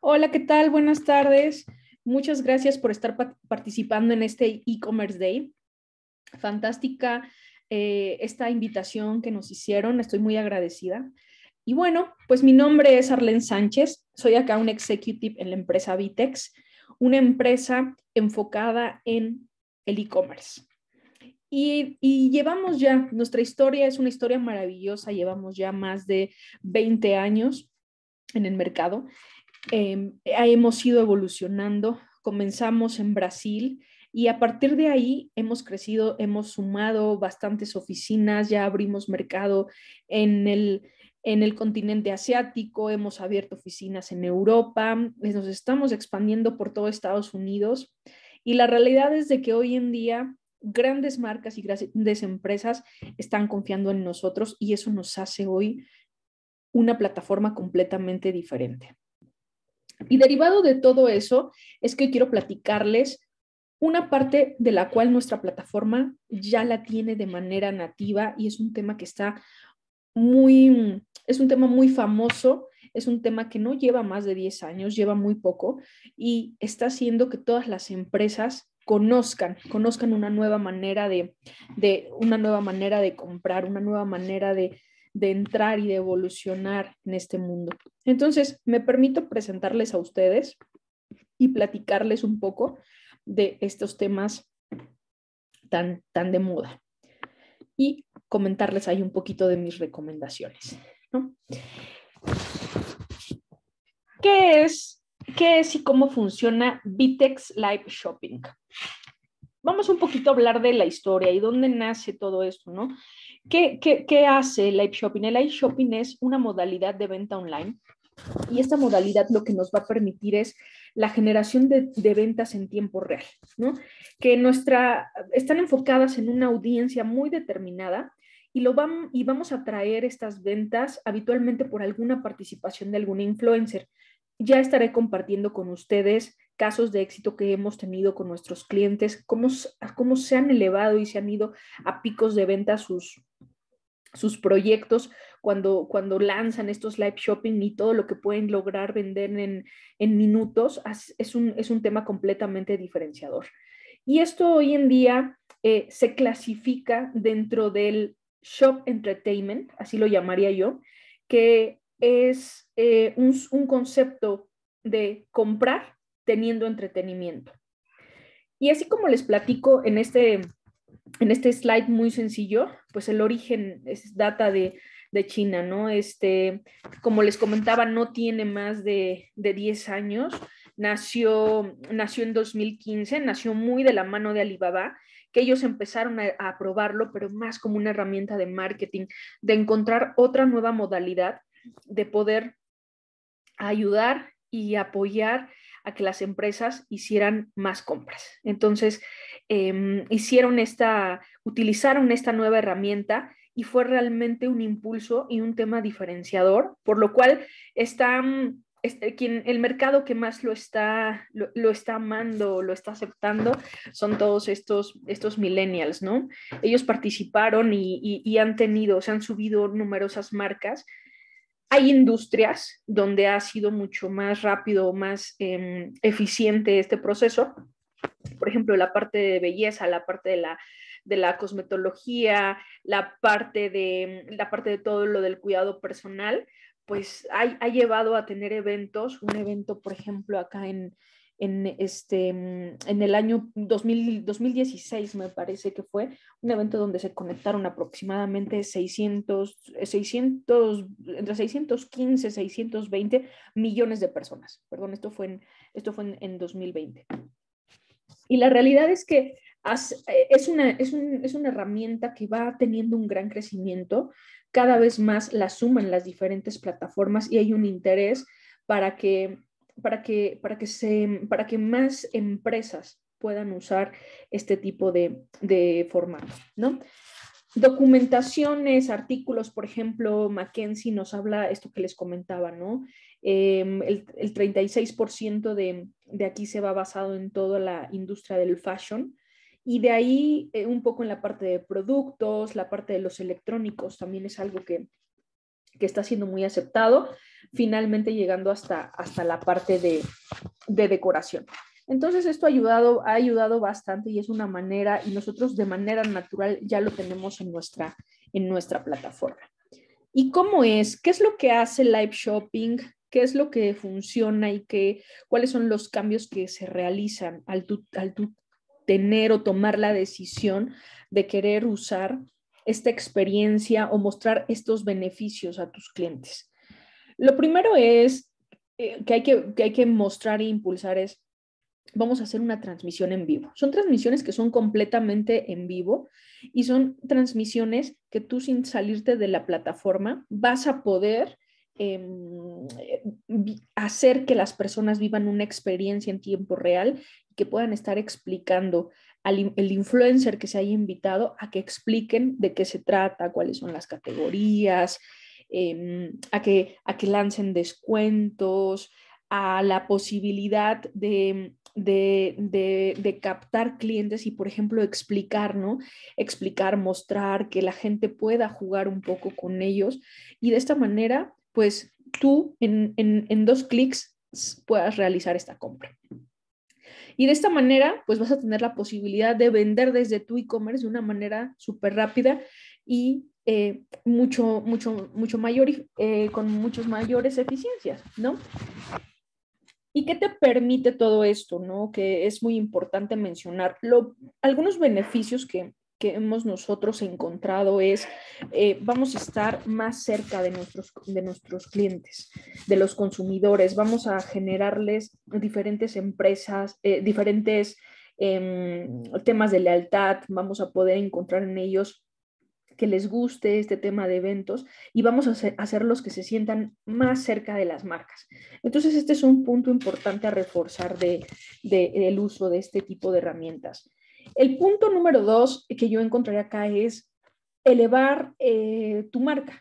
Hola, ¿qué tal? Buenas tardes. Muchas gracias por estar participando en este e-commerce day. Fantástica eh, esta invitación que nos hicieron. Estoy muy agradecida. Y bueno, pues mi nombre es Arlene Sánchez. Soy acá un executive en la empresa Vitex, una empresa enfocada en el e-commerce. Y, y, llevamos ya, nuestra historia es una historia maravillosa, llevamos ya más de 20 años en el mercado. Em, hemos ido evolucionando. Comenzamos en Brasil y a partir de ahí hemos crecido, hemos sumado bastantes oficinas, ya abrimos mercado en el, en el continente asiático, hemos abierto oficinas en Europa, pues nos estamos expandiendo por todo Estados Unidos y la realidad es de que hoy en día grandes marcas y grandes empresas están confiando en nosotros y eso nos hace hoy una plataforma completamente diferente. Y derivado de todo eso es que quiero platicarles una parte de la cual nuestra plataforma ya la tiene de manera nativa y es un tema que está muy, es un tema muy famoso, es un tema que no lleva más de 10 años, lleva muy poco y está haciendo que todas las empresas conozcan, conozcan una nueva manera de, de una nueva manera de comprar, una nueva manera de, de entrar y de evolucionar en este mundo. Entonces, me permito presentarles a ustedes y platicarles un poco de estos temas tan, tan de moda y comentarles ahí un poquito de mis recomendaciones. ¿no? ¿Qué es, ¿Qué es y cómo funciona Vitex Live Shopping? Vamos un poquito a hablar de la historia y dónde nace todo esto, ¿no? ¿Qué, hace el live shopping? El live shopping es una modalidad de venta online y esta modalidad lo que nos va a permitir es la generación de, ventas en tiempo real, ¿no? Que nuestra, están enfocadas en una audiencia muy determinada y, lo van, y vamos a traer estas ventas habitualmente por alguna participación de algún influencer. Ya estaré compartiendo con ustedes casos de éxito que hemos tenido con nuestros clientes, cómo, cómo se han elevado y se han ido a picos de venta sus, sus proyectos cuando, cuando lanzan estos live shopping y todo lo que pueden lograr vender en, minutos, es un, tema completamente diferenciador. Y esto hoy en día eh, se clasifica dentro del shop entertainment, así lo llamaría yo, que es eh, un concepto de comprar teniendo entretenimiento. Y así como les platico en este en este slide muy sencillo, pues el origen es data de, China, ¿no? Este, como les comentaba, no tiene más de, de 10 años, nació, nació en 2015, nació muy de la mano de Alibaba, que ellos empezaron a, a probarlo, pero más como una herramienta de marketing, de encontrar otra nueva modalidad de poder ayudar y apoyar a que las empresas hicieran más compras. Entonces, em, hicieron esta, utilizaron esta nueva herramienta y fue realmente un impulso y un tema diferenciador, por lo cual están mm, este, quien, el mercado que más lo está, lo, está amando, lo está aceptando, son todos estos, estos millennials, ¿no? Ellos participaron y han tenido, se han subido numerosas marcas hay industrias donde ha sido mucho más rápido, más em, eficiente este proceso. Por ejemplo, la parte de belleza, la parte de la, de la cosmetología, la parte, de, la parte de todo lo del cuidado personal, pues ha llevado a tener eventos. Un evento, por ejemplo, acá en, en, este, mm, en el año 2000, 2016, me parece que fue, un evento donde se conectaron aproximadamente 600, 600 eh, entre 615 620 millones de personas. Perdón, esto fue en, esto fue 2020. Y la realidad es que eh, es una, es, es una herramienta que va teniendo un gran crecimiento. Cada vez más la suman las diferentes plataformas y hay un interés para que para que, para que, se, para que más empresas puedan usar este tipo de, de formato, ¿no? Documentaciones, artículos, por ejemplo, Mackenzie nos habla esto que les comentaba, ¿no? Em, el, el, 36% de, de, aquí se va basado en toda la industria del fashion y de ahí eh, un poco en la parte de productos, la parte de los electrónicos también es algo que, que está siendo muy aceptado finalmente llegando hasta, la parte de, decoración. Entonces esto ha ayudado, bastante y es una manera, y nosotros de manera natural ya lo tenemos en nuestra, en plataforma. ¿Y cómo es? ¿Qué es lo que hace Live Shopping? ¿Qué es lo que funciona y qué, cuáles son los cambios que se realizan al tener o tomar la decisión de querer usar esta experiencia o mostrar estos beneficios a tus clientes? Lo primero es eh, que, hay que, hay que mostrar e impulsar es, vamos a hacer una transmisión en vivo. Son transmisiones que son completamente en vivo y son transmisiones que tú sin salirte de la plataforma vas a poder em, hacer que las personas vivan una experiencia en tiempo real y que puedan estar explicando al el influencer que se haya invitado a que expliquen de qué se trata, cuáles son las categorías, Em, a, que, a que lancen descuentos, a la posibilidad de, de, de, captar clientes y, por ejemplo, explicar, ¿no? Explicar, mostrar, que la gente pueda jugar un poco con ellos. Y de esta manera, pues tú en, en, en dos clics puedas realizar esta compra. Y de esta manera, pues vas a tener la posibilidad de vender desde tu e-commerce de una manera súper rápida y eh, mucho, mucho, mucho mayor, y eh, con muchas mayores eficiencias, ¿no? ¿Y qué te permite todo esto, no? Que es muy importante mencionar. algunos beneficios que, hemos nosotros encontrado es, eh, vamos a estar más cerca de nuestros, de nuestros clientes, de los consumidores, vamos a generarles diferentes empresas, diferentes em, temas de lealtad, vamos a poder encontrar en ellos que les guste este tema de eventos y vamos a hacer, los que se sientan más cerca de las marcas. Entonces, este es un punto importante a reforzar del uso de este tipo de herramientas. El punto número dos que yo encontraré acá es elevar eh, tu marca.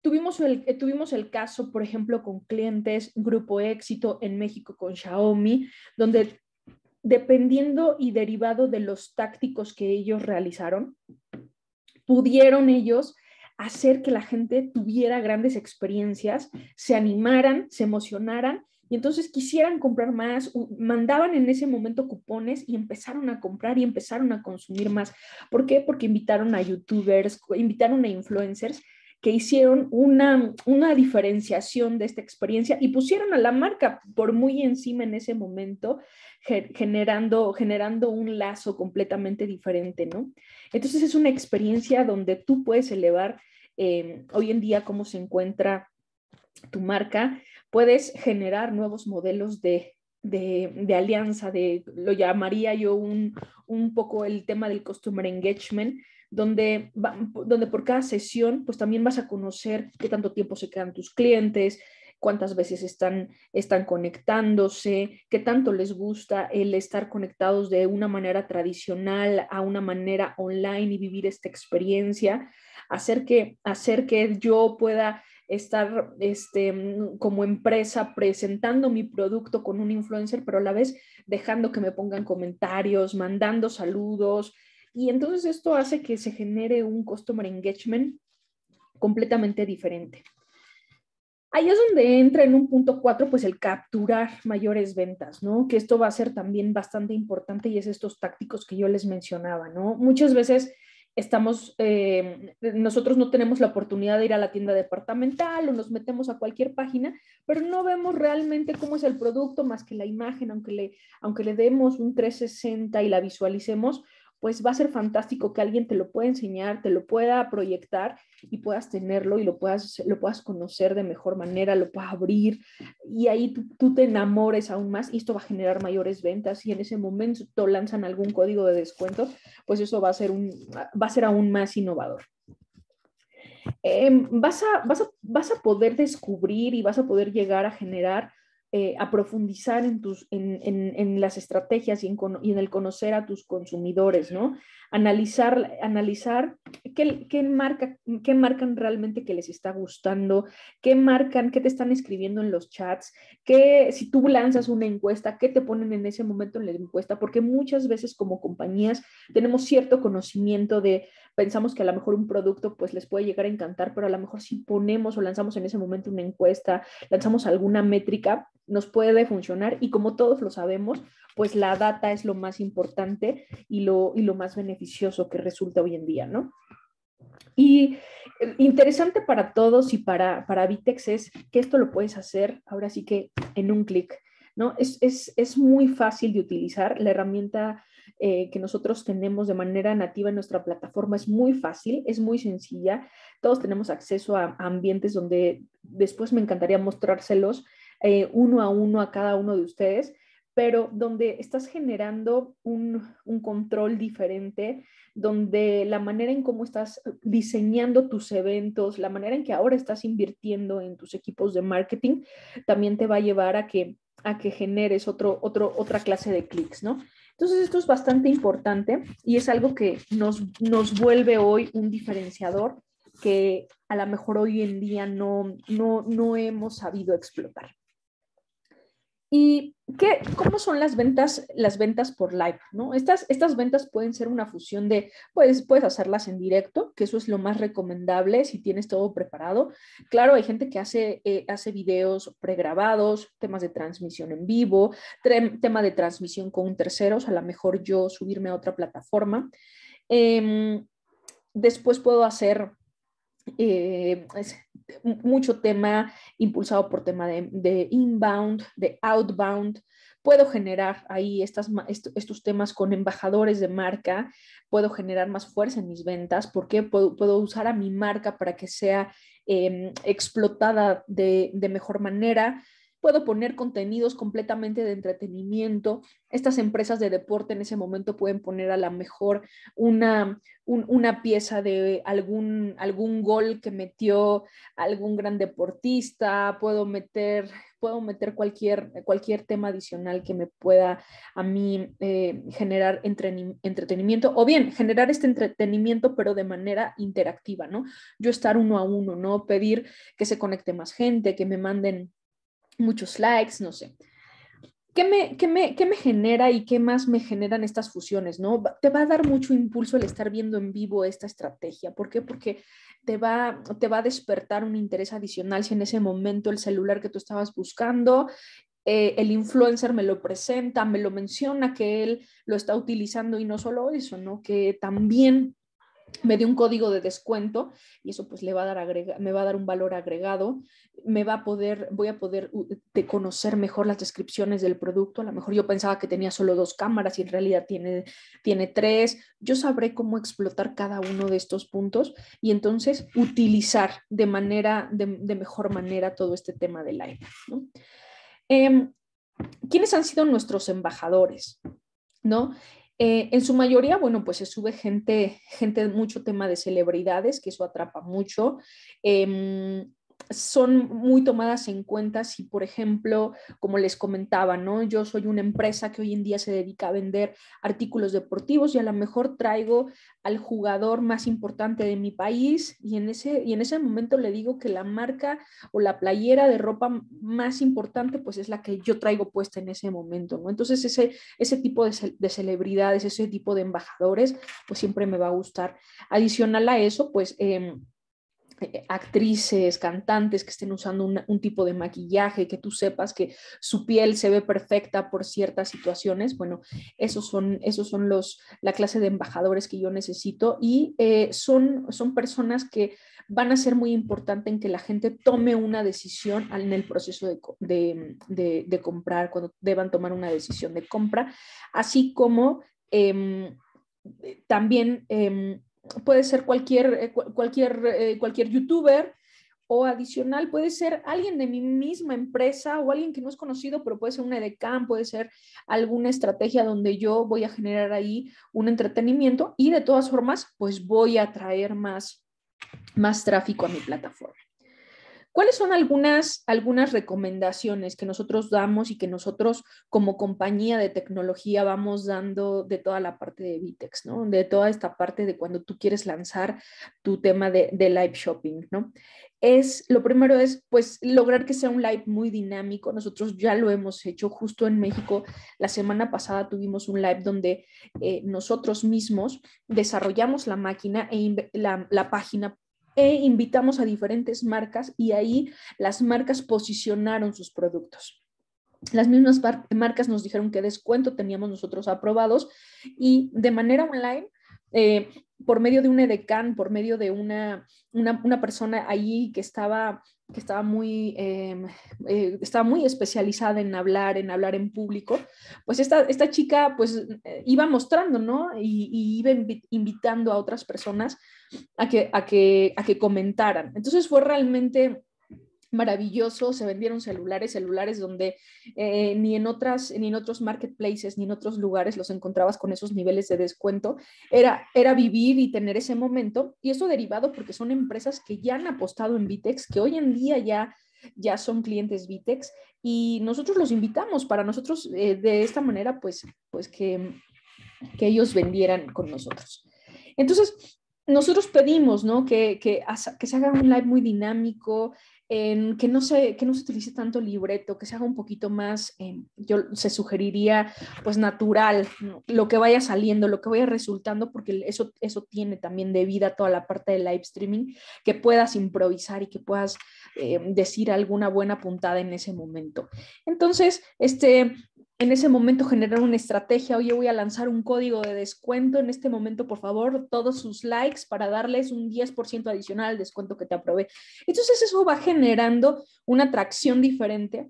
Tuvimos el, eh, tuvimos el, caso, por ejemplo, con clientes, Grupo Éxito en México con Xiaomi, donde dependiendo y derivado de los tácticos que ellos realizaron, pudieron ellos hacer que la gente tuviera grandes experiencias, se animaran, se emocionaran y entonces quisieran comprar más, mandaban en ese momento cupones y empezaron a comprar y empezaron a consumir más. ¿Por qué? Porque invitaron a youtubers, invitaron a influencers que hicieron una, diferenciación de esta experiencia y pusieron a la marca por muy encima en ese momento, generando, generando un lazo completamente diferente, ¿no? Entonces es una experiencia donde tú puedes elevar eh, hoy en día cómo se encuentra tu marca, puedes generar nuevos modelos de, alianza, de lo llamaría yo un, un poco el tema del customer engagement, donde, por cada sesión, pues también vas a conocer qué tanto tiempo se quedan tus clientes, cuántas veces están, están conectándose, qué tanto les gusta el estar conectados de una manera tradicional a una manera online y vivir esta experiencia, hacer que, hacer que yo pueda estar este, mm, como empresa presentando mi producto con un influencer, pero a la vez dejando que me pongan comentarios, mandando saludos, y entonces esto hace que se genere un customer engagement completamente diferente. Ahí es donde entra en un punto cuatro, pues el capturar mayores ventas, ¿no? Que esto va a ser también bastante importante y es estos tácticos que yo les mencionaba, ¿no? Muchas veces estamos, eh, nosotros no tenemos la oportunidad de ir a la tienda departamental o nos metemos a cualquier página, pero no vemos realmente cómo es el producto más que la imagen, aunque le, aunque le demos un 360 y la visualicemos, pues va a ser fantástico que alguien te lo pueda enseñar, te lo pueda proyectar y puedas tenerlo y lo puedas, lo puedas conocer de mejor manera, lo puedas abrir y ahí tú, te enamores aún más y esto va a generar mayores ventas y en ese momento lanzan algún código de descuento, pues eso va a ser, un, va a ser aún más innovador. Em, vas, vas, a, vas a poder descubrir y vas a poder llegar a generar eh, a profundizar en, tus, en, en, las estrategias y en, en, el conocer a tus consumidores, ¿no? Analizar, analizar qué, qué, marca, qué marcan realmente que les está gustando, qué marcan, qué te están escribiendo en los chats, qué, si tú lanzas una encuesta, qué te ponen en ese momento en la encuesta, porque muchas veces como compañías tenemos cierto conocimiento de, pensamos que a lo mejor un producto pues les puede llegar a encantar, pero a lo mejor si ponemos o lanzamos en ese momento una encuesta, lanzamos alguna métrica, nos puede funcionar y como todos lo sabemos, pues la data es lo más importante y lo, y lo más beneficioso que resulta hoy en día, ¿no? Y interesante para todos y para, para Vitex es que esto lo puedes hacer ahora sí que en un clic. ¿no? Es, es, es, muy fácil de utilizar. La herramienta eh, que nosotros tenemos de manera nativa en nuestra plataforma es muy fácil, es muy sencilla. Todos tenemos acceso a, ambientes donde después me encantaría mostrárselos eh, uno a uno a cada uno de ustedes pero donde estás generando un, control diferente, donde la manera en cómo estás diseñando tus eventos, la manera en que ahora estás invirtiendo en tus equipos de marketing, también te va a llevar a que, a que generes otro, otro, otra clase de clics, ¿no? Entonces, esto es bastante importante y es algo que nos, nos vuelve hoy un diferenciador que a lo mejor hoy en día no, no, no hemos sabido explotar. ¿Y qué, cómo son las ventas, las ventas por live? ¿no? Estas, estas ventas pueden ser una fusión de, puedes, puedes hacerlas en directo, que eso es lo más recomendable si tienes todo preparado. Claro, hay gente que hace, eh, hace videos pregrabados, temas de transmisión en vivo, tema de transmisión con terceros, a lo mejor yo subirme a otra plataforma. Em, después puedo hacer eh, mucho tema impulsado por tema de, inbound, de outbound. Puedo generar ahí estas, estos temas con embajadores de marca, puedo generar más fuerza en mis ventas, porque puedo, usar a mi marca para que sea em, explotada de, de mejor manera, puedo poner contenidos completamente de entretenimiento. Estas empresas de deporte en ese momento pueden poner a lo mejor una, una pieza de algún, algún gol que metió algún gran deportista, puedo meter, puedo meter cualquier, cualquier tema adicional que me pueda a mí eh, generar entretenimiento o bien generar este entretenimiento pero de manera interactiva, ¿no? Yo estar uno a uno, ¿no? Pedir que se conecte más gente, que me manden muchos likes, no sé. ¿Qué me, qué me, genera y qué más me generan estas fusiones? ¿no? Te va a dar mucho impulso el estar viendo en vivo esta estrategia. ¿Por qué? Porque te va, te va a despertar un interés adicional si en ese momento el celular que tú estabas buscando eh, el influencer me lo presenta, me lo menciona, que él lo está utilizando y no solo eso, ¿no? Que también me dio un código de descuento y eso pues le va a dar me va a dar un valor agregado, me va a poder, voy a poder conocer mejor las descripciones del producto, a lo mejor yo pensaba que tenía solo dos cámaras y en realidad tiene, tiene tres, yo sabré cómo explotar cada uno de estos puntos y entonces utilizar de manera, de, mejor manera todo este tema del aire. ¿no? Em, ¿Quiénes han sido nuestros embajadores? ¿No? Eh, en su mayoría, bueno, pues se sube gente, gente, mucho tema de celebridades, que eso atrapa mucho. Em, son muy tomadas en cuenta si, por ejemplo, como les comentaba, ¿no? Yo soy una empresa que hoy en día se dedica a vender artículos deportivos y a lo mejor traigo al jugador más importante de mi país y en ese, y en ese momento le digo que la marca o la playera de ropa más importante pues es la que yo traigo puesta en ese momento, ¿no? Entonces ese, ese tipo de, celebridades, ese tipo de embajadores pues siempre me va a gustar. Adicional a eso pues... Em, eh, actrices, cantantes que estén usando un, tipo de maquillaje, que tú sepas que su piel se ve perfecta por ciertas situaciones. Bueno, esos son, esos son los, la clase de embajadores que yo necesito y eh, son, son personas que van a ser muy importantes en que la gente tome una decisión en el proceso de, de, de, comprar, cuando deban tomar una decisión de compra, así como em, eh, también... Em, puede ser cualquier, eh, cualquier, eh, cualquier youtuber o adicional puede ser alguien de mi misma empresa o alguien que no es conocido, pero puede ser un edecán, puede ser alguna estrategia donde yo voy a generar ahí un entretenimiento y de todas formas, pues voy a traer más, más tráfico a mi plataforma. ¿Cuáles son algunas, algunas recomendaciones que nosotros damos y que nosotros como compañía de tecnología vamos dando de toda la parte de Vitex, ¿no? de toda esta parte de cuando tú quieres lanzar tu tema de, de live shopping? ¿no? es lo primero es pues lograr que sea un live muy dinámico. Nosotros ya lo hemos hecho justo en México. La semana pasada tuvimos un live donde eh, nosotros mismos desarrollamos la máquina e la, la, página e invitamos a diferentes marcas y ahí las marcas posicionaron sus productos. Las mismas marcas nos dijeron qué descuento teníamos nosotros aprobados y de manera online eh, por medio de un edecán, por medio de una, una, persona allí que estaba, que estaba, muy, em, eh, muy especializada en hablar, en hablar en público, pues esta, esta chica pues eh, iba mostrando, ¿no? Y, y iba invitando a otras personas a que, a que, a que comentaran. Entonces fue realmente maravilloso, se vendieron celulares, celulares donde eh, ni, en otras, ni en otros marketplaces, ni en otros lugares los encontrabas con esos niveles de descuento. Era, era vivir y tener ese momento, y eso derivado porque son empresas que ya han apostado en Vitex, que hoy en día ya, ya son clientes Vitex, y nosotros los invitamos para nosotros eh, de esta manera, pues, pues que, ellos vendieran con nosotros. Entonces, nosotros pedimos ¿no? que, que, que, se haga un live muy dinámico, en que, no se, que no se utilice tanto libreto, que se haga un poquito más, em, yo se sugeriría, pues natural, lo que vaya saliendo, lo que vaya resultando, porque eso, eso tiene también de vida toda la parte del live streaming, que puedas improvisar y que puedas em, decir alguna buena puntada en ese momento. Entonces, este, en ese momento generar una estrategia, oye, voy a lanzar un código de descuento, en este momento, por favor, todos sus likes para darles un 10% adicional al descuento que te aprobé. Entonces eso va generando una atracción diferente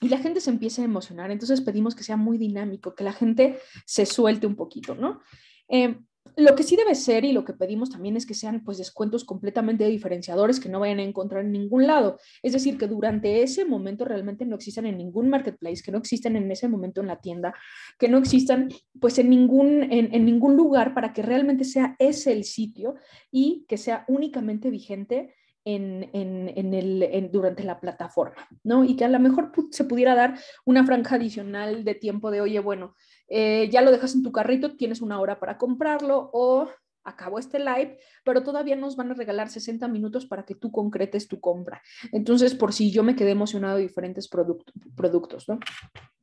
y la gente se empieza a emocionar, entonces pedimos que sea muy dinámico, que la gente se suelte un poquito, ¿no? Eh, lo que sí debe ser y lo que pedimos también es que sean pues descuentos completamente diferenciadores que no vayan a encontrar en ningún lado. Es decir, que durante ese momento realmente no existan en ningún marketplace, que no existan en ese momento en la tienda, que no existan pues en ningún, en, ningún lugar para que realmente sea ese el sitio y que sea únicamente vigente en, el, durante la plataforma, ¿no? Y que a lo mejor se pudiera dar una franja adicional de tiempo de, oye, bueno, eh, ya lo dejas en tu carrito, tienes una hora para comprarlo o acabo este live, pero todavía nos van a regalar 60 minutos para que tú concretes tu compra. Entonces, por si yo me quedé emocionado de diferentes productos, ¿no?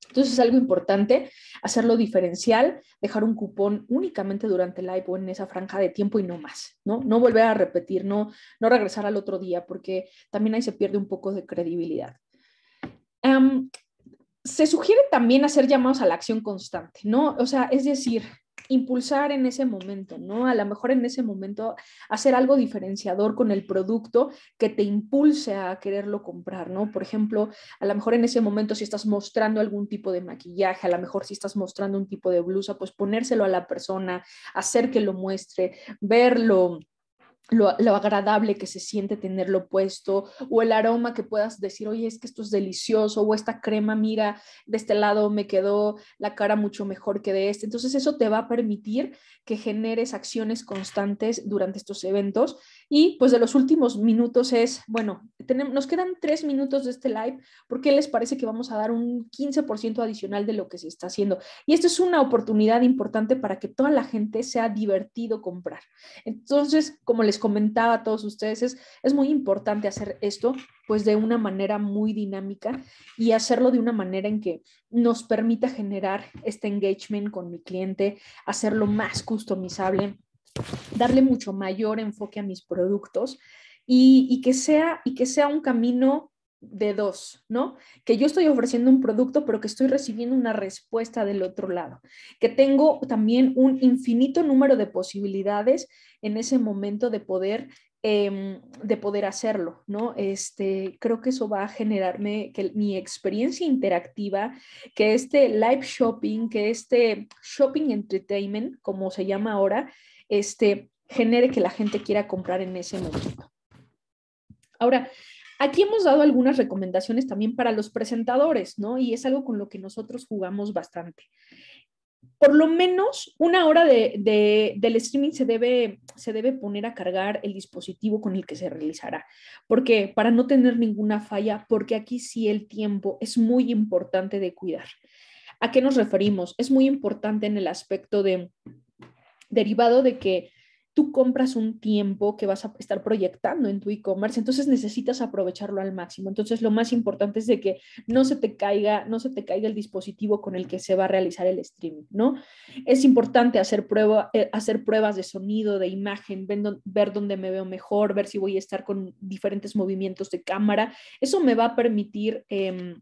Entonces es algo importante hacerlo diferencial, dejar un cupón únicamente durante el live o en esa franja de tiempo y no más, ¿no? No volver a repetir, no, no regresar al otro día, porque también ahí se pierde un poco de credibilidad. Em, se sugiere también hacer llamados a la acción constante, ¿no? O sea, es decir, impulsar en ese momento, ¿no? A lo mejor en ese momento hacer algo diferenciador con el producto que te impulse a quererlo comprar, ¿no? Por ejemplo, a lo mejor en ese momento si estás mostrando algún tipo de maquillaje, a lo mejor si estás mostrando un tipo de blusa, pues ponérselo a la persona, hacer que lo muestre, verlo lo, agradable que se siente tenerlo puesto o el aroma que puedas decir, oye, es que esto es delicioso o esta crema, mira, de este lado me quedó la cara mucho mejor que de este. Entonces eso te va a permitir que generes acciones constantes durante estos eventos y pues de los últimos minutos es, bueno, nos quedan tres minutos de este live, porque les parece que vamos a dar un 15% adicional de lo que se está haciendo. Y esto es una oportunidad importante para que toda la gente sea divertido comprar. Entonces, como les comentaba a todos ustedes, es, es muy importante hacer esto pues de una manera muy dinámica y hacerlo de una manera en que nos permita generar este engagement con mi cliente, hacerlo más customizable darle mucho mayor enfoque a mis productos y, que, sea, y que sea un camino de dos, ¿no? Que yo estoy ofreciendo un producto, pero que estoy recibiendo una respuesta del otro lado, que tengo también un infinito número de posibilidades en ese momento de poder, em, de poder hacerlo, ¿no? Este, creo que eso va a generarme que mi experiencia interactiva, que este live shopping, que este shopping entertainment, como se llama ahora, este, genere que la gente quiera comprar en ese momento. Ahora, aquí hemos dado algunas recomendaciones también para los presentadores, ¿no? Y es algo con lo que nosotros jugamos bastante. Por lo menos una hora de, de, del streaming se debe, se debe poner a cargar el dispositivo con el que se realizará, porque para no tener ninguna falla, porque aquí sí el tiempo es muy importante de cuidar. ¿A qué nos referimos? Es muy importante en el aspecto de derivado de que tú compras un tiempo que vas a estar proyectando en tu e-commerce, entonces necesitas aprovecharlo al máximo. Entonces, lo más importante es de que no se te caiga, no se te caiga el dispositivo con el que se va a realizar el streaming, ¿no? Es importante hacer, prueba, eh, hacer pruebas de sonido, de imagen, ver dónde me veo mejor, ver si voy a estar con diferentes movimientos de cámara. Eso me va a permitir... Em,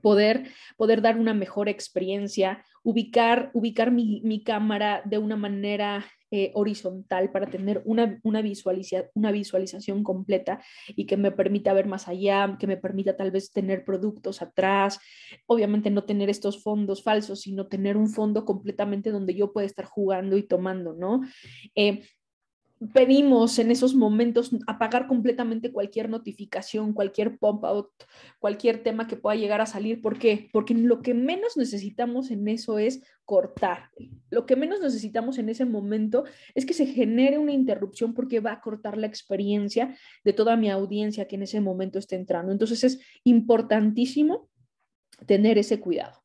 poder, poder dar una mejor experiencia, ubicar, ubicar mi, cámara de una manera eh, horizontal para tener una, una, una visualización completa y que me permita ver más allá, que me permita tal vez tener productos atrás, obviamente no tener estos fondos falsos, sino tener un fondo completamente donde yo pueda estar jugando y tomando, ¿no? Eh, pedimos en esos momentos apagar completamente cualquier notificación, cualquier pop-out, cualquier tema que pueda llegar a salir. ¿Por qué? Porque lo que menos necesitamos en eso es cortar. Lo que menos necesitamos en ese momento es que se genere una interrupción porque va a cortar la experiencia de toda mi audiencia que en ese momento esté entrando. Entonces es importantísimo tener ese cuidado.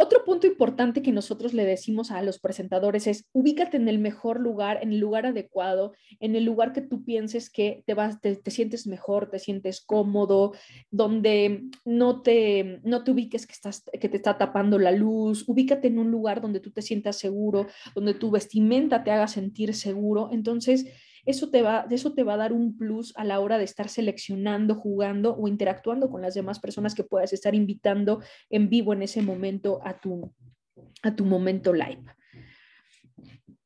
Otro punto importante que nosotros le decimos a los presentadores es ubícate en el mejor lugar, en el lugar adecuado, en el lugar que tú pienses que te, sientes mejor, te sientes cómodo, donde no te, te ubiques que, estás, que te está tapando la luz, ubícate en un lugar donde tú te sientas seguro, donde tu vestimenta te haga sentir seguro. Entonces, eso te, va, eso te va a dar un plus a la hora de estar seleccionando, jugando o interactuando con las demás personas que puedas estar invitando en vivo en ese momento a tu, a tu momento live.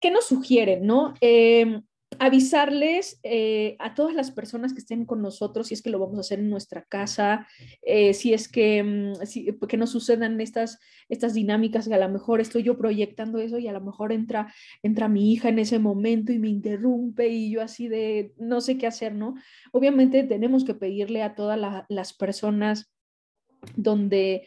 ¿Qué nos sugieren? No? Em, avisarles eh, a todas las personas que estén con nosotros, si es que lo vamos a hacer en nuestra casa, eh, si es que, mm, si, eh, no sucedan estas, estas dinámicas, que a lo mejor estoy yo proyectando eso y a lo mejor entra, entra mi hija en ese momento y me interrumpe y yo así de no sé qué hacer, ¿no? Obviamente tenemos que pedirle a todas las personas donde,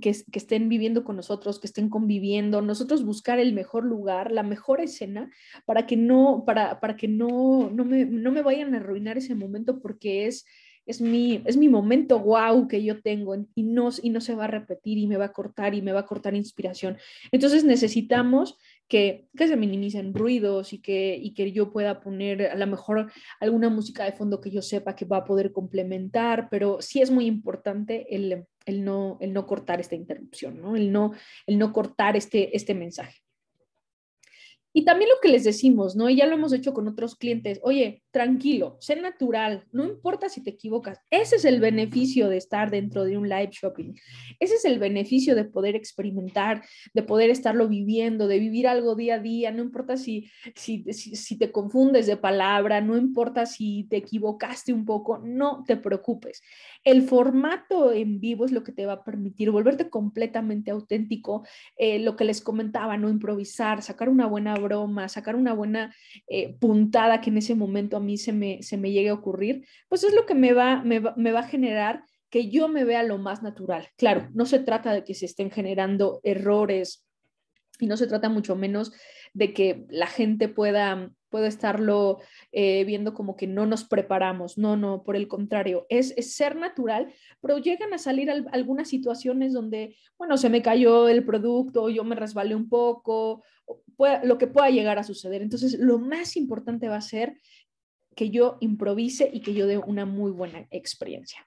que, estén viviendo con nosotros, que estén conviviendo, nosotros buscar el mejor lugar, la mejor escena, para que no, para, para que no, no, me, vayan a arruinar ese momento porque es, es mi, es mi momento wow que yo tengo y no, y no se va a repetir y me va a cortar y me va a cortar inspiración. Entonces necesitamos que, se minimicen ruidos y que, y que yo pueda poner a lo mejor alguna música de fondo que yo sepa que va a poder complementar, pero sí es muy importante el, el, no, el no cortar esta interrupción, ¿no? El, no, el no cortar este, este mensaje. Y también lo que les decimos, ¿no? Y ya lo hemos hecho con otros clientes. Oye, tranquilo, sé natural, no importa si te equivocas. Ese es el beneficio de estar dentro de un live shopping. Ese es el beneficio de poder experimentar, de poder estarlo viviendo, de vivir algo día a día. No importa si, si, si, te confundes de palabra, no importa si te equivocaste un poco, no te preocupes. El formato en vivo es lo que te va a permitir volverte completamente auténtico. Eh, lo que les comentaba, no improvisar, sacar una buena broma, sacar una buena eh, puntada que en ese momento a mí se me, se me llegue a ocurrir, pues es lo que me va, me va, me va a generar que yo me vea lo más natural. Claro, no se trata de que se estén generando errores y no se trata mucho menos de que la gente pueda, pueda estarlo eh, viendo como que no nos preparamos. No, no, por el contrario, es, ser natural, pero llegan a salir algunas situaciones donde, bueno, se me cayó el producto, yo me resbalé un poco lo que pueda llegar a suceder. Entonces, lo más importante va a ser que yo improvise y que yo dé una muy buena experiencia.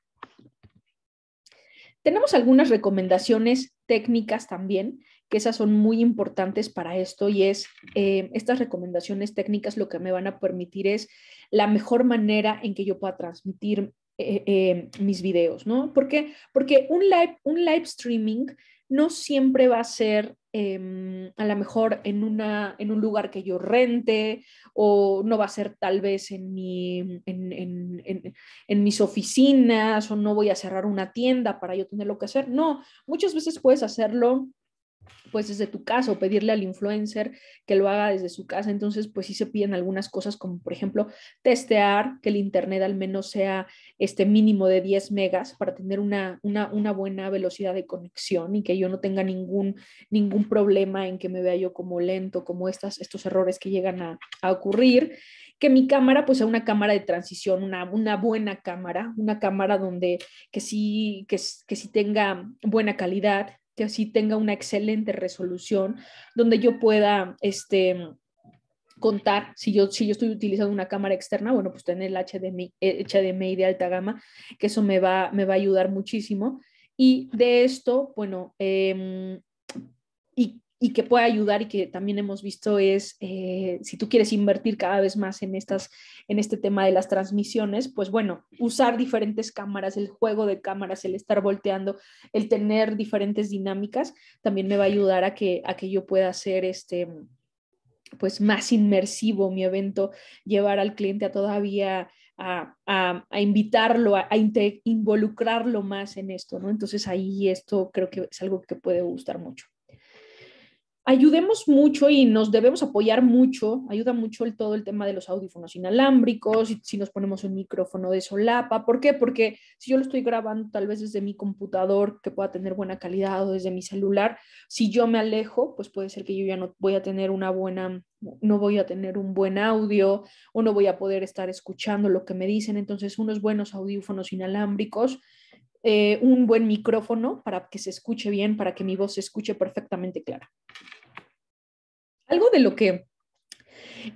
Tenemos algunas recomendaciones técnicas también, que esas son muy importantes para esto y es, eh, estas recomendaciones técnicas lo que me van a permitir es la mejor manera en que yo pueda transmitir eh, eh, mis videos, ¿no? ¿Por Porque un live, un live streaming no siempre va a ser em, a lo mejor en, una, en, un lugar que yo rente o no va a ser tal vez en, en, en, mis oficinas o no voy a cerrar una tienda para yo tener lo que hacer. No, muchas veces puedes hacerlo pues desde tu casa o pedirle al influencer que lo haga desde su casa. Entonces, pues sí se piden algunas cosas como, por ejemplo, testear que el internet al menos sea este mínimo de 10 megas para tener una, buena velocidad de conexión y que yo no tenga ningún, ningún problema en que me vea yo como lento, como estas, estos errores que llegan a, ocurrir que mi cámara pues sea una cámara de transición, una, buena cámara, una cámara donde que sí, que, que sí tenga buena calidad, que así tenga una excelente resolución, donde yo pueda, este, contar, si yo, si yo estoy utilizando una cámara externa, bueno, pues tener el HDMI, HDMI eh, de alta gama, que eso me va, me va a ayudar muchísimo. Y de esto, bueno, em, y y que puede ayudar y que también hemos visto es, eh, si tú quieres invertir cada vez más en, estas, en este tema de las transmisiones, pues bueno, usar diferentes cámaras, el juego de cámaras, el estar volteando, el tener diferentes dinámicas, también me va a ayudar a que, a que yo pueda hacer este pues más inmersivo mi evento, llevar al cliente a todavía a, a, invitarlo, a, a involucrarlo más en esto, ¿no? Entonces ahí esto creo que es algo que puede gustar mucho ayudemos mucho y nos debemos apoyar mucho, ayuda mucho el, todo el tema de los audífonos inalámbricos, si, nos ponemos un micrófono de solapa, ¿por qué? Porque si yo lo estoy grabando tal vez desde mi computador que pueda tener buena calidad o desde mi celular, si yo me alejo, pues puede ser que yo ya no voy a tener una buena, no voy a tener un buen audio o no voy a poder estar escuchando lo que me dicen, entonces unos buenos audífonos inalámbricos eh, un buen micrófono para que se escuche bien, para que mi voz se escuche perfectamente clara. Algo de lo que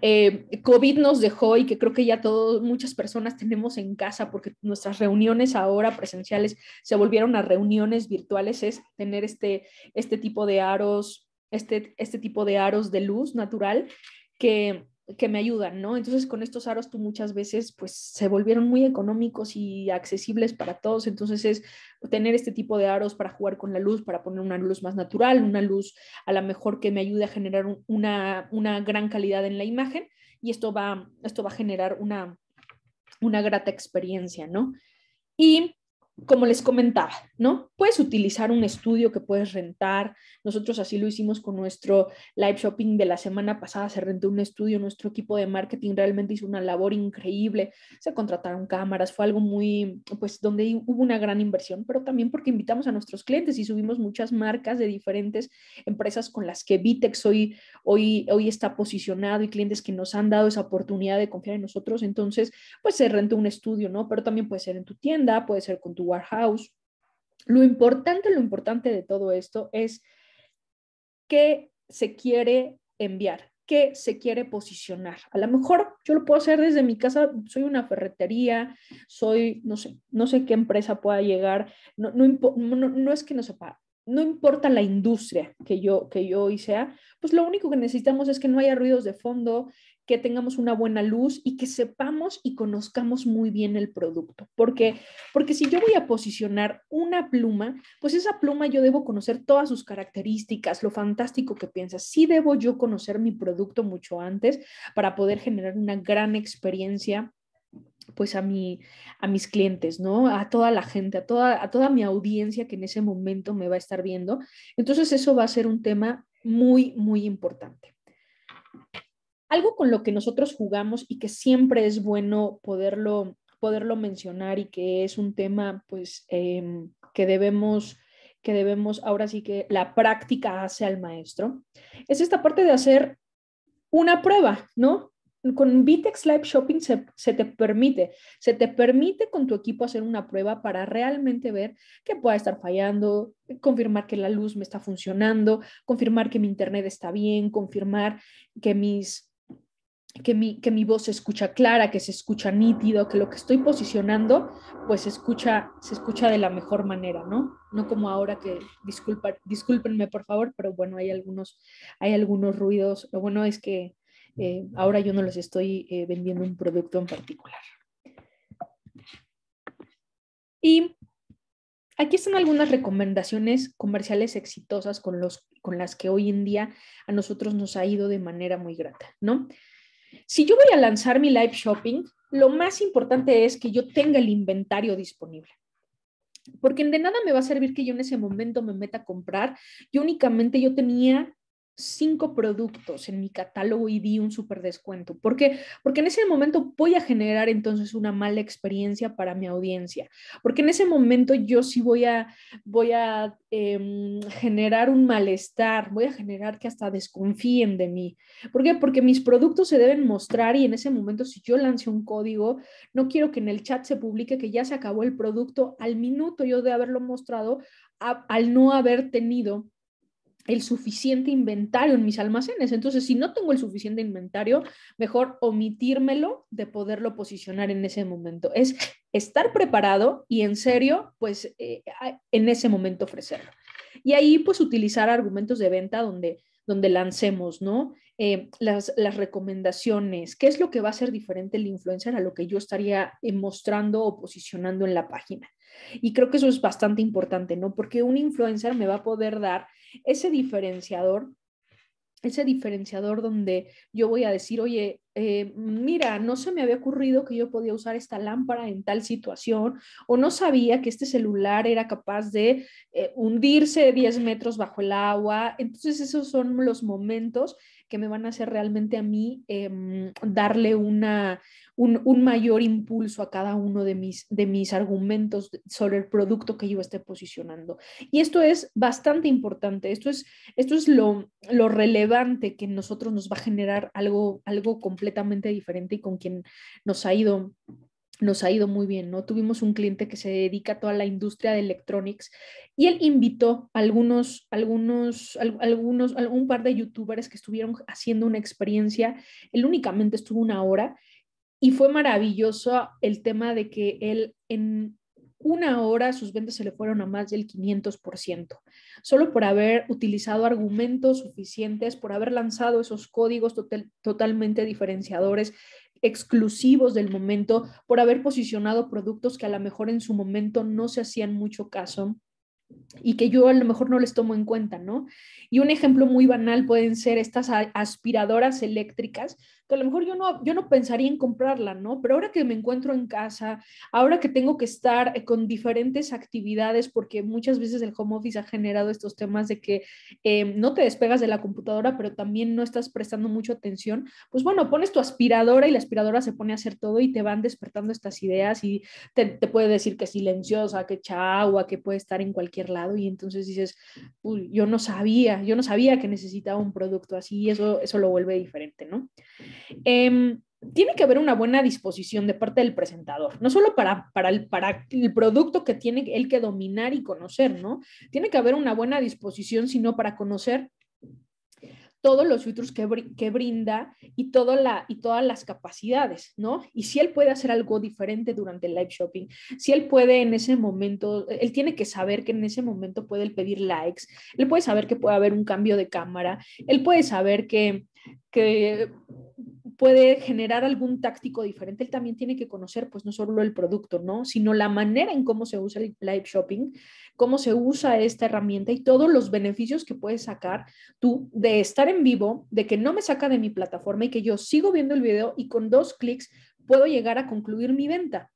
eh, COVID nos dejó y que creo que ya todos, muchas personas tenemos en casa porque nuestras reuniones ahora presenciales se volvieron a reuniones virtuales, es tener este, este tipo de aros, este, este tipo de aros de luz natural que que me ayudan, ¿no? Entonces con estos aros tú muchas veces pues se volvieron muy económicos y accesibles para todos, entonces es tener este tipo de aros para jugar con la luz, para poner una luz más natural, una luz a lo mejor que me ayude a generar una, una, gran calidad en la imagen y esto va, esto va a generar una, una grata experiencia, ¿no? Y como les comentaba, ¿no? Puedes utilizar un estudio que puedes rentar. Nosotros así lo hicimos con nuestro live shopping de la semana pasada. Se rentó un estudio, nuestro equipo de marketing realmente hizo una labor increíble. Se contrataron cámaras, fue algo muy, pues, donde hubo una gran inversión, pero también porque invitamos a nuestros clientes y subimos muchas marcas de diferentes empresas con las que Vitex hoy, hoy, hoy está posicionado y clientes que nos han dado esa oportunidad de confiar en nosotros. Entonces, pues se rentó un estudio, ¿no? Pero también puede ser en tu tienda, puede ser con tu warehouse. Lo importante, lo importante de todo esto es qué se quiere enviar, qué se quiere posicionar. A lo mejor yo lo puedo hacer desde mi casa, soy una ferretería, soy, no sé, no sé qué empresa pueda llegar, no, no, es que no sepa, no importa la industria que yo, que yo hoy sea, pues lo único que necesitamos es que no haya ruidos de fondo, que tengamos una buena luz y que sepamos y conozcamos muy bien el producto. Porque, porque si yo voy a posicionar una pluma, pues esa pluma yo debo conocer todas sus características, lo fantástico que piensa. Sí debo yo conocer mi producto mucho antes para poder generar una gran experiencia pues a, mi, a mis clientes, ¿no? A toda la gente, a toda, a toda mi audiencia que en ese momento me va a estar viendo. Entonces eso va a ser un tema muy, muy importante. Algo con lo que nosotros jugamos y que siempre es bueno poderlo, poderlo mencionar y que es un tema pues, em, que debemos que debemos ahora sí que la práctica hace al maestro, es esta parte de hacer una prueba, ¿no? Con Vitex Live Shopping se, se, te permite, se te permite con tu equipo hacer una prueba para realmente ver que pueda estar fallando, confirmar que la luz me está funcionando, confirmar que mi internet está bien, confirmar que mis que mi, que voz se escucha clara, que se escucha nítido, que lo que estoy posicionando, pues se escucha, se escucha de la mejor manera, ¿no? No como ahora que, disculpa, discúlpenme por favor, pero bueno, hay algunos, hay algunos ruidos. Lo bueno es que eh, ahora yo no les estoy eh, vendiendo un producto en particular. Y aquí están algunas recomendaciones comerciales exitosas con, los, con las que hoy en día a nosotros nos ha ido de manera muy grata, ¿no? Si yo voy a lanzar mi live shopping, lo más importante es que yo tenga el inventario disponible. Porque de nada me va a servir que yo en ese momento me meta a comprar. Yo únicamente yo tenía cinco productos en mi catálogo y di un super descuento. ¿Por qué? Porque en ese momento voy a generar entonces una mala experiencia para mi audiencia. Porque en ese momento yo sí voy a, voy a em, generar un malestar, voy a generar que hasta desconfíen de mí. ¿Por qué? Porque mis productos se deben mostrar y en ese momento si yo lance un código, no quiero que en el chat se publique que ya se acabó el producto al minuto yo de haberlo mostrado, al no haber tenido el suficiente inventario en mis almacenes. Entonces, si no tengo el suficiente inventario, mejor omitírmelo de poderlo posicionar en ese momento. Es estar preparado y en serio, pues eh, en ese momento ofrecerlo. Y ahí, pues utilizar argumentos de venta donde, donde lancemos, ¿no? Eh, las, recomendaciones, qué es lo que va a ser diferente el influencer a lo que yo estaría eh, mostrando o posicionando en la página. Y creo que eso es bastante importante, ¿no? Porque un influencer me va a poder dar ese diferenciador, ese diferenciador donde yo voy a decir, oye, eh, mira, no se me había ocurrido que yo podía usar esta lámpara en tal situación, o no sabía que este celular era capaz de eh, hundirse 10 metros bajo el agua. Entonces, esos son los momentos que me van a hacer realmente a mí em, darle una, un, mayor impulso a cada uno de mis, de mis argumentos sobre el producto que yo esté posicionando. Y esto es bastante importante, esto es, esto es lo, relevante que nosotros nos va a generar algo, algo complejo completamente diferente y con quien nos ha ido nos ha ido muy bien, ¿no? Tuvimos un cliente que se dedica a toda la industria de electronics y él invitó algunos, algunos, algunos, algún par de youtubers que estuvieron haciendo una experiencia. Él únicamente estuvo una hora y fue maravilloso el tema de que él en una hora sus ventas se le fueron a más del 500%, solo por haber utilizado argumentos suficientes, por haber lanzado esos códigos totalmente diferenciadores, exclusivos del momento, por haber posicionado productos que a lo mejor en su momento no se hacían mucho caso y que yo a lo mejor no les tomo en cuenta, ¿no? Y un ejemplo muy banal pueden ser estas aspiradoras eléctricas, que a lo mejor yo no, yo no pensaría en comprarla, ¿no? Pero ahora que me encuentro en casa, ahora que tengo que estar eh, con diferentes actividades, porque muchas veces el home office ha generado estos temas de que em, no te despegas de la computadora, pero también no estás prestando mucha atención, pues bueno, pones tu aspiradora y la aspiradora se pone a hacer todo y te van despertando estas ideas y te, puede decir que silenciosa, que agua, que puede estar en cualquier lado y entonces dices, yo no sabía, yo no sabía que necesitaba un producto así eso, eso lo vuelve diferente, ¿no? Em, tiene que haber una buena disposición de parte del presentador, no solo para, para, el, para el producto que tiene él que dominar y conocer, ¿no? Tiene que haber una buena disposición, sino para conocer todos los filtros que, brinda y todas las capacidades, ¿no? Y si él puede hacer algo diferente durante el live shopping, si él puede en ese momento, él tiene que saber que en ese momento puede pedir likes, él puede saber que puede haber un cambio de cámara, él puede saber que que puede generar algún táctico diferente, él también tiene que conocer, pues no solo el producto, ¿no? Sino la manera en cómo se usa el live shopping, cómo se usa esta herramienta y todos los beneficios que puedes sacar tú de estar en vivo, de que no me saca de mi plataforma y que yo sigo viendo el video y con dos clics puedo llegar a concluir mi venta.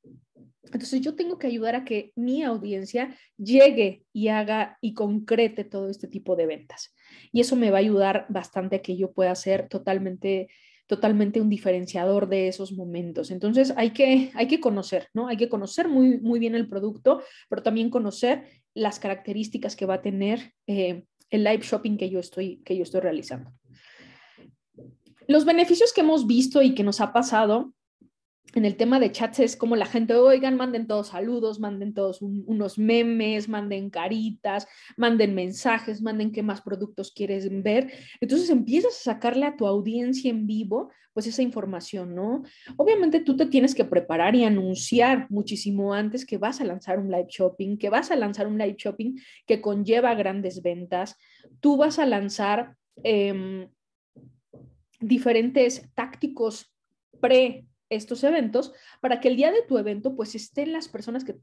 Entonces yo tengo que ayudar a que mi audiencia llegue y haga y concrete todo este tipo de ventas. Y eso me va a ayudar bastante a que yo pueda ser totalmente totalmente un diferenciador de esos momentos. Entonces hay que, hay que conocer, ¿no? Hay que conocer muy, muy bien el producto, pero también conocer las características que va a tener eh, el live shopping que yo estoy, que yo estoy realizando. Los beneficios que hemos visto y que nos ha pasado en el tema de chats es como la gente, oigan, manden todos saludos, manden todos unos memes, manden caritas, manden mensajes, manden qué más productos quieres ver. Entonces empiezas a sacarle a tu audiencia en vivo, pues esa información, ¿no? Obviamente tú te tienes que preparar y anunciar muchísimo antes que vas a lanzar un live shopping, que vas a lanzar un live shopping que conlleva grandes ventas. Tú vas a lanzar... Em, diferentes tácticos pre estos eventos para que el día de tu evento pues estén las personas que,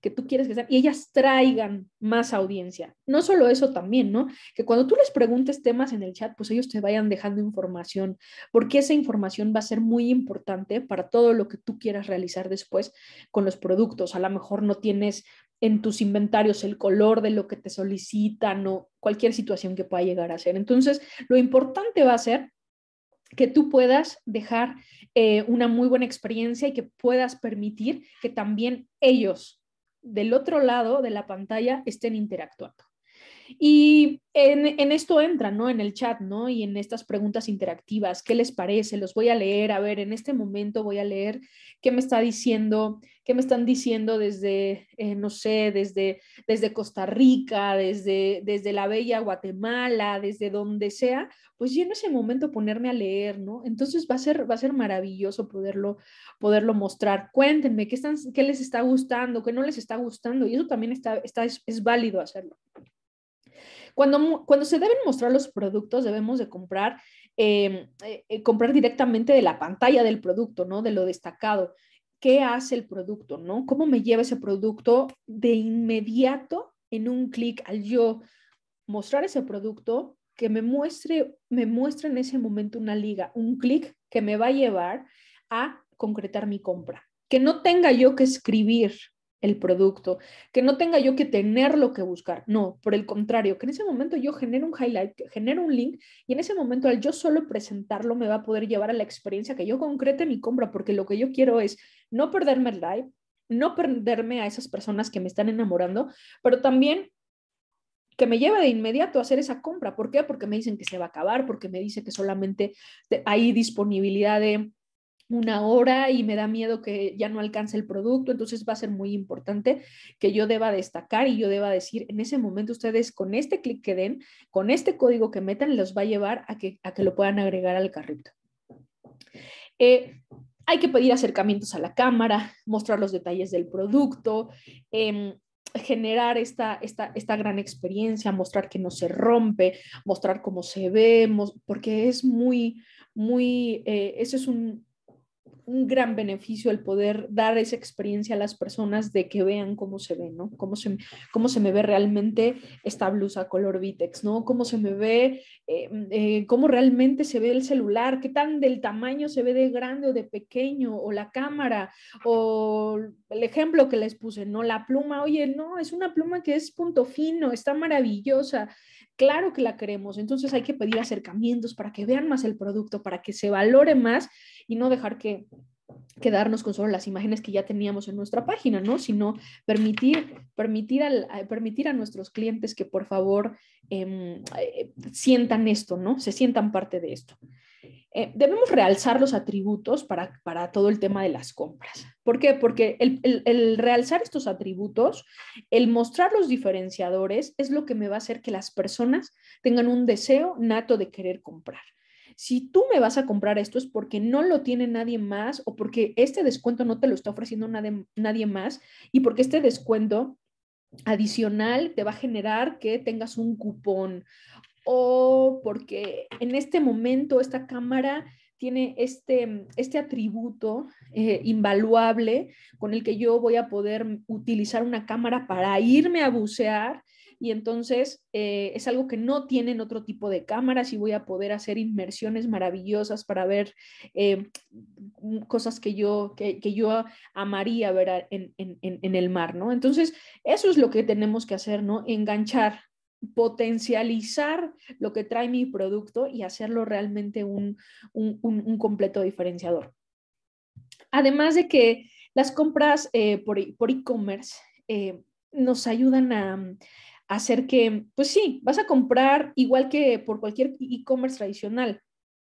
que, tú quieres que estén y ellas traigan más audiencia. No solo eso también, ¿no? Que cuando tú les preguntes temas en el chat pues ellos te vayan dejando información porque esa información va a ser muy importante para todo lo que tú quieras realizar después con los productos. A lo mejor no tienes en tus inventarios el color de lo que te solicitan o cualquier situación que pueda llegar a ser. Entonces, lo importante va a ser que tú puedas dejar eh, una muy buena experiencia y que puedas permitir que también ellos del otro lado de la pantalla estén interactuando. Y en, en, esto entran, ¿no? En el chat, ¿no? Y en estas preguntas interactivas, ¿qué les parece? Los voy a leer, a ver, en este momento voy a leer qué me está diciendo, qué me están diciendo desde, eh, no sé, desde, desde Costa Rica, desde, desde la bella Guatemala, desde donde sea, pues yo en ese momento ponerme a leer, ¿no? Entonces va a ser, va a ser maravilloso poderlo, poderlo mostrar. Cuéntenme qué, están, qué les está gustando, qué no les está gustando, y eso también está, está, es válido hacerlo. Cuando, cuando se deben mostrar los productos, debemos de comprar, em, eh, eh, comprar directamente de la pantalla del producto, ¿no? De lo destacado. ¿Qué hace el producto, no? ¿Cómo me lleva ese producto de inmediato en un clic al yo mostrar ese producto? que me muestre, me muestre en ese momento una liga, un clic que me va a llevar a concretar mi compra. Que no tenga yo que escribir el producto, que no tenga yo que tener lo que buscar. No, por el contrario, que en ese momento yo genero un highlight, genero un link y en ese momento al yo solo presentarlo me va a poder llevar a la experiencia que yo concrete mi compra, porque lo que yo quiero es no perderme el live, no perderme a esas personas que me están enamorando, pero también que me lleve de inmediato a hacer esa compra. ¿Por qué? Porque me dicen que se va a acabar, porque me dice que solamente hay disponibilidad de una hora y me da miedo que ya no alcance el producto, entonces va a ser muy importante que yo deba destacar y yo deba decir, en ese momento ustedes con este clic que den, con este código que metan, los va a llevar a que, a que lo puedan agregar al carrito. Eh, hay que pedir acercamientos a la cámara, mostrar los detalles del producto, em, generar esta, esta, esta, gran experiencia, mostrar que no se rompe, mostrar cómo se ve, porque es muy, muy, eh, eso es un, un gran beneficio el poder dar esa experiencia a las personas de que vean cómo se ve, ¿no? Cómo se, cómo se me ve realmente esta blusa color vitex, ¿no? Cómo se me ve, eh, eh, cómo realmente se ve el celular, qué tan del tamaño se ve de grande o de pequeño, o la cámara, o el ejemplo que les puse, ¿no? La pluma, oye, no, es una pluma que es punto fino, está maravillosa, claro que la queremos, entonces hay que pedir acercamientos para que vean más el producto, para que se valore más y no dejar que quedarnos con solo las imágenes que ya teníamos en nuestra página, ¿no? Sino permitir, permitir, permitir a nuestros clientes que por favor em, eh, sientan esto, ¿no? Se sientan parte de esto. Eh, debemos realzar los atributos para, para, todo el tema de las compras. ¿Por qué? Porque el, realzar estos atributos, el mostrar los diferenciadores, es lo que me va a hacer que las personas tengan un deseo nato de querer comprar si tú me vas a comprar esto es porque no lo tiene nadie más o porque este descuento no te lo está ofreciendo nadie, más y porque este descuento adicional te va a generar que tengas un cupón o porque en este momento esta cámara tiene este, este atributo eh, invaluable con el que yo voy a poder utilizar una cámara para irme a bucear y entonces eh, es algo que no tienen otro tipo de cámaras y voy a poder hacer inmersiones maravillosas para ver eh, mm, cosas que yo, que, que yo amaría ver en, en, el mar, ¿no? Entonces, eso es lo que tenemos que hacer, ¿no? Enganchar potencializar lo que trae mi producto y hacerlo realmente un, un, un, completo diferenciador. Además de que las compras eh, por, por e-commerce nos ayudan a, hacer que, pues sí, vas a comprar igual que por cualquier e-commerce tradicional,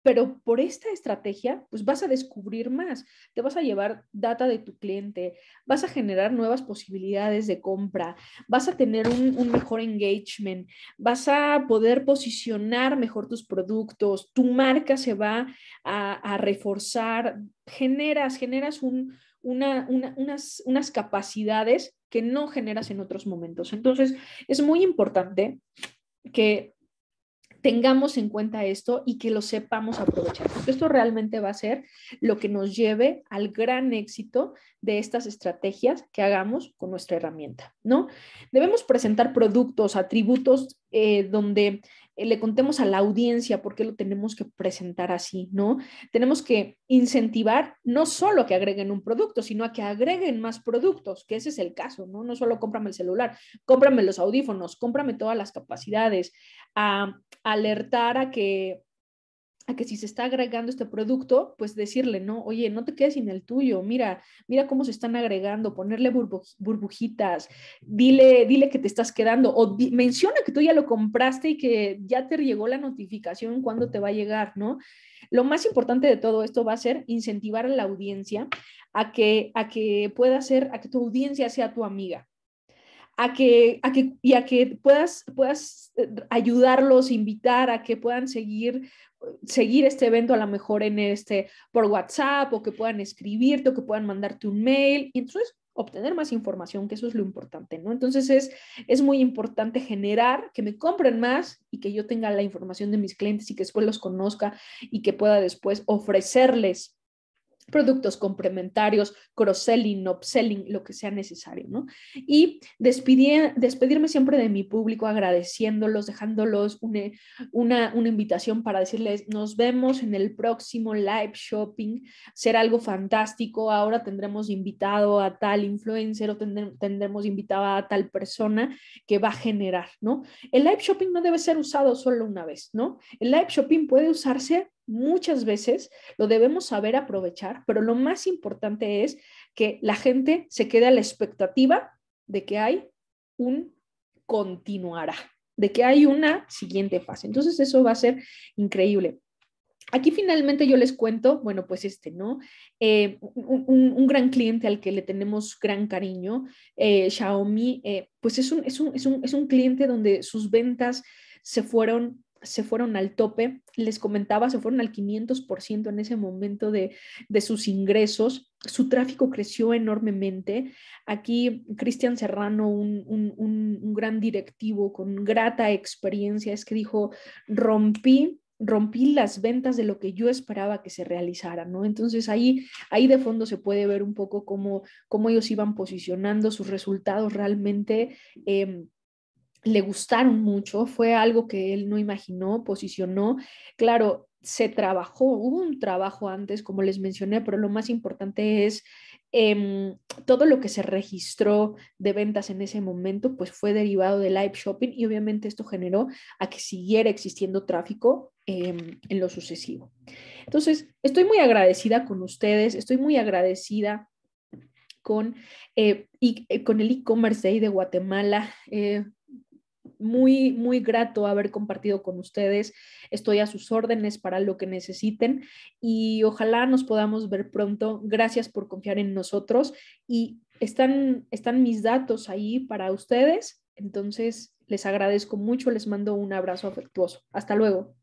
pero por esta estrategia, pues vas a descubrir más, te vas a llevar data de tu cliente, vas a generar nuevas posibilidades de compra, vas a tener un, mejor engagement, vas a poder posicionar mejor tus productos, tu marca se va a, reforzar, generas, generas unas, unas capacidades que no generas en otros momentos. Entonces, es muy importante que tengamos en cuenta esto y que lo sepamos aprovechar, porque esto realmente va a ser lo que nos lleve al gran éxito de estas estrategias que hagamos con nuestra herramienta, ¿no? Debemos presentar productos, atributos eh, donde eh, le contemos a la audiencia por qué lo tenemos que presentar así, ¿no? Tenemos que incentivar no solo a que agreguen un producto, sino a que agreguen más productos, que ese es el caso, ¿no? No solo cómprame el celular, cómprame los audífonos, cómprame todas las capacidades, a alertar a que a que si se está agregando este producto, pues decirle, no, oye, no te quedes sin el tuyo, mira, mira cómo se están agregando, ponerle burbujitas, dile, dile que te estás quedando o menciona que tú ya lo compraste y que ya te llegó la notificación cuando te va a llegar, ¿no? Lo más importante de todo esto va a ser incentivar a la audiencia a que, a que pueda ser, a que tu audiencia sea tu amiga, a que, a que, y a que puedas, puedas eh, ayudarlos, invitar a que puedan seguir, seguir este evento a lo mejor en este, por WhatsApp o que puedan escribirte o que puedan mandarte un mail. Y entonces obtener más información, que eso es lo importante, ¿no? Entonces es, es muy importante generar que me compren más y que yo tenga la información de mis clientes y que después los conozca y que pueda después ofrecerles productos complementarios, cross-selling, up-selling, lo que sea necesario, ¿no? Y despedirme siempre de mi público agradeciéndolos, dejándolos una, una, invitación para decirles, nos vemos en el próximo live shopping, será algo fantástico, ahora tendremos invitado a tal influencer o tendremos invitado a tal persona que va a generar, ¿no? El live shopping no debe ser usado solo una vez, ¿no? El live shopping puede usarse muchas veces lo debemos saber aprovechar, pero lo más importante es que la gente se quede a la expectativa de que hay un continuará, de que hay una siguiente fase. Entonces eso va a ser increíble. Aquí finalmente yo les cuento, bueno, pues este, ¿no? Eh, un, gran cliente al que le tenemos gran cariño, eh, Xiaomi, eh, pues es es, es un cliente donde sus ventas se fueron se fueron al tope, les comentaba, se fueron al 500% en ese momento de, sus ingresos, su tráfico creció enormemente. Aquí Cristian Serrano, un, gran directivo con grata experiencia, es que dijo, rompí rompí las ventas de lo que yo esperaba que se realizara, ¿no? Entonces ahí, ahí de fondo se puede ver un poco cómo, ellos iban posicionando sus resultados realmente. Em, le gustaron mucho, fue algo que él no imaginó, posicionó. Claro, se trabajó, hubo un trabajo antes, como les mencioné, pero lo más importante es em, todo lo que se registró de ventas en ese momento, pues fue derivado de live shopping y obviamente esto generó a que siguiera existiendo tráfico em, en lo sucesivo. Entonces, estoy muy agradecida con ustedes, estoy muy agradecida con, eh, y, eh, con el e-commerce de, de Guatemala. Eh, muy, muy grato haber compartido con ustedes. Estoy a sus órdenes para lo que necesiten y ojalá nos podamos ver pronto. Gracias por confiar en nosotros y están, están mis datos ahí para ustedes. Entonces, les agradezco mucho, les mando un abrazo afectuoso. Hasta luego.